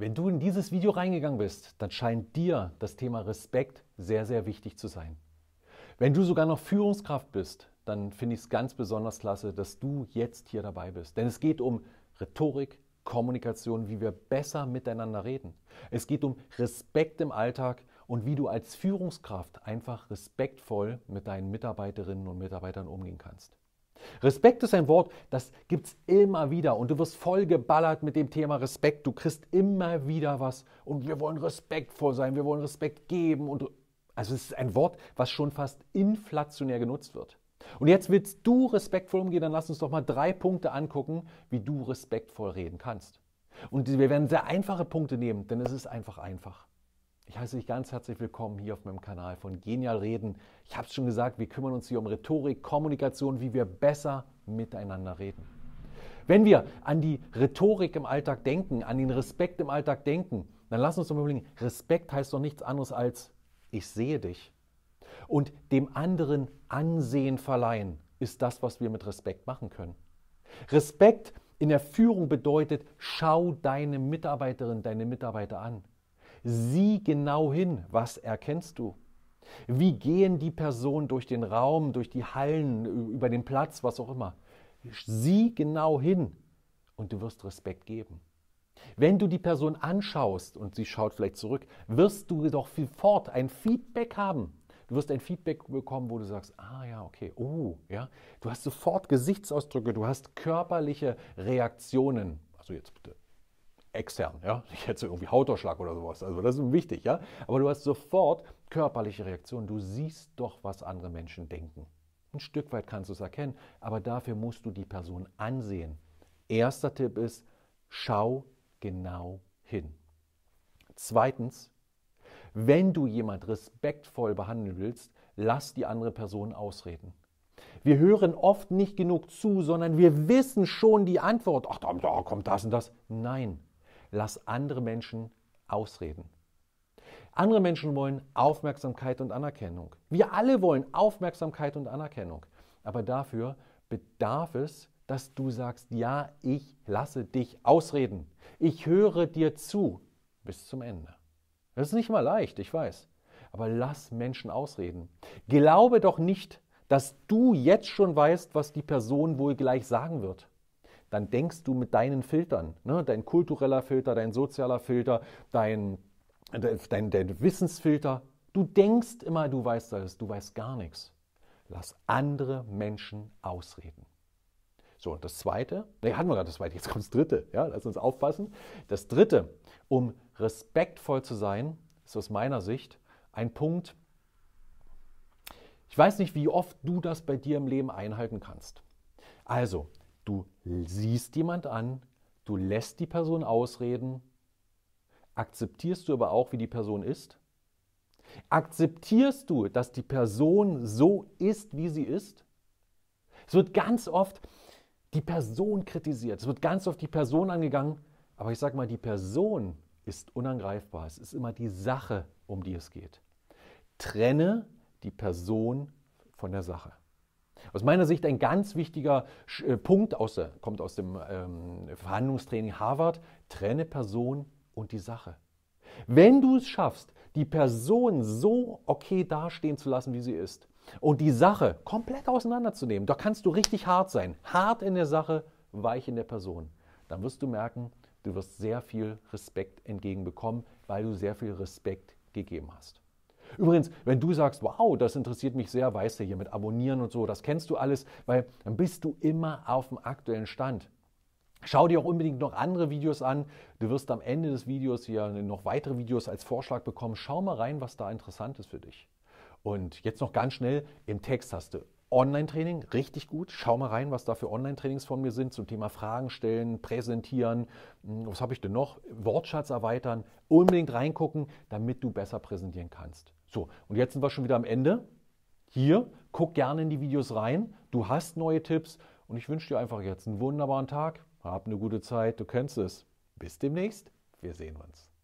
Wenn du in dieses Video reingegangen bist, dann scheint dir das Thema Respekt sehr, sehr wichtig zu sein. Wenn du sogar noch Führungskraft bist, dann finde ich es ganz besonders klasse, dass du jetzt hier dabei bist. Denn es geht um Rhetorik, Kommunikation, wie wir besser miteinander reden. Es geht um Respekt im Alltag und wie du als Führungskraft einfach respektvoll mit deinen Mitarbeiterinnen und Mitarbeitern umgehen kannst. Respekt ist ein Wort, das gibt es immer wieder und du wirst voll geballert mit dem Thema Respekt. Du kriegst immer wieder was und wir wollen respektvoll sein, wir wollen Respekt geben und also es ist ein Wort, was schon fast inflationär genutzt wird. Und jetzt willst du respektvoll umgehen, dann lass uns doch mal drei Punkte angucken, wie du respektvoll reden kannst. Und wir werden sehr einfache Punkte nehmen, denn es ist einfach einfach. Ich heiße dich ganz herzlich willkommen hier auf meinem Kanal von Genial Reden. Ich habe es schon gesagt, wir kümmern uns hier um Rhetorik, Kommunikation, wie wir besser miteinander reden. Wenn wir an die Rhetorik im Alltag denken, an den Respekt im Alltag denken, dann lass uns doch mal überlegen, Respekt heißt doch nichts anderes als ich sehe dich. Und dem anderen Ansehen verleihen ist das, was wir mit Respekt machen können. Respekt in der Führung bedeutet, schau deine Mitarbeiterin, deine Mitarbeiter an. Sieh genau hin, was erkennst du? Wie gehen die Personen durch den Raum, durch die Hallen, über den Platz, was auch immer? Sieh genau hin und du wirst Respekt geben. Wenn du die Person anschaust und sie schaut vielleicht zurück, wirst du doch sofort ein Feedback haben. Du wirst ein Feedback bekommen, wo du sagst, ah ja, okay, oh, ja. Du hast sofort Gesichtsausdrücke, du hast körperliche Reaktionen. Also jetzt bitte extern, ja, ich hätte irgendwie Hautausschlag oder sowas. Also das ist wichtig, ja. Aber du hast sofort körperliche Reaktionen. Du siehst doch, was andere Menschen denken. Ein Stück weit kannst du es erkennen, aber dafür musst du die Person ansehen. Erster Tipp ist, schau genau hin. Zweitens, wenn du jemand respektvoll behandeln willst, lass die andere Person ausreden. Wir hören oft nicht genug zu, sondern wir wissen schon die Antwort. Ach, da kommt das und das. Nein, Lass andere Menschen ausreden. Andere Menschen wollen Aufmerksamkeit und Anerkennung. Wir alle wollen Aufmerksamkeit und Anerkennung. Aber dafür bedarf es, dass du sagst, ja, ich lasse dich ausreden. Ich höre dir zu bis zum Ende. Das ist nicht mal leicht, ich weiß. Aber lass Menschen ausreden. Glaube doch nicht, dass du jetzt schon weißt, was die Person wohl gleich sagen wird dann denkst du mit deinen Filtern, ne? dein kultureller Filter, dein sozialer Filter, dein, dein, dein Wissensfilter. Du denkst immer, du weißt alles, du weißt gar nichts. Lass andere Menschen ausreden. So, und das Zweite, ne, hatten wir gerade das Zweite, jetzt kommt das Dritte, ja, lass uns aufpassen. Das Dritte, um respektvoll zu sein, ist aus meiner Sicht ein Punkt, ich weiß nicht, wie oft du das bei dir im Leben einhalten kannst. Also, Du siehst jemand an, du lässt die Person ausreden, akzeptierst du aber auch, wie die Person ist? Akzeptierst du, dass die Person so ist, wie sie ist? Es wird ganz oft die Person kritisiert, es wird ganz oft die Person angegangen, aber ich sage mal, die Person ist unangreifbar. Es ist immer die Sache, um die es geht. Trenne die Person von der Sache. Aus meiner Sicht ein ganz wichtiger äh, Punkt, aus, kommt aus dem ähm, Verhandlungstraining Harvard, trenne Person und die Sache. Wenn du es schaffst, die Person so okay dastehen zu lassen, wie sie ist, und die Sache komplett auseinanderzunehmen, da kannst du richtig hart sein. Hart in der Sache, weich in der Person. Dann wirst du merken, du wirst sehr viel Respekt entgegenbekommen, weil du sehr viel Respekt gegeben hast. Übrigens, wenn du sagst, wow, das interessiert mich sehr, weißt du hier mit Abonnieren und so, das kennst du alles, weil dann bist du immer auf dem aktuellen Stand. Schau dir auch unbedingt noch andere Videos an. Du wirst am Ende des Videos hier noch weitere Videos als Vorschlag bekommen. Schau mal rein, was da interessant ist für dich. Und jetzt noch ganz schnell, im Text hast du Online-Training, richtig gut. Schau mal rein, was da für Online-Trainings von mir sind zum Thema Fragen stellen, präsentieren. Hm, was habe ich denn noch? Wortschatz erweitern. Unbedingt reingucken, damit du besser präsentieren kannst. So, und jetzt sind wir schon wieder am Ende. Hier, guck gerne in die Videos rein. Du hast neue Tipps und ich wünsche dir einfach jetzt einen wunderbaren Tag. Hab eine gute Zeit, du kennst es. Bis demnächst, wir sehen uns.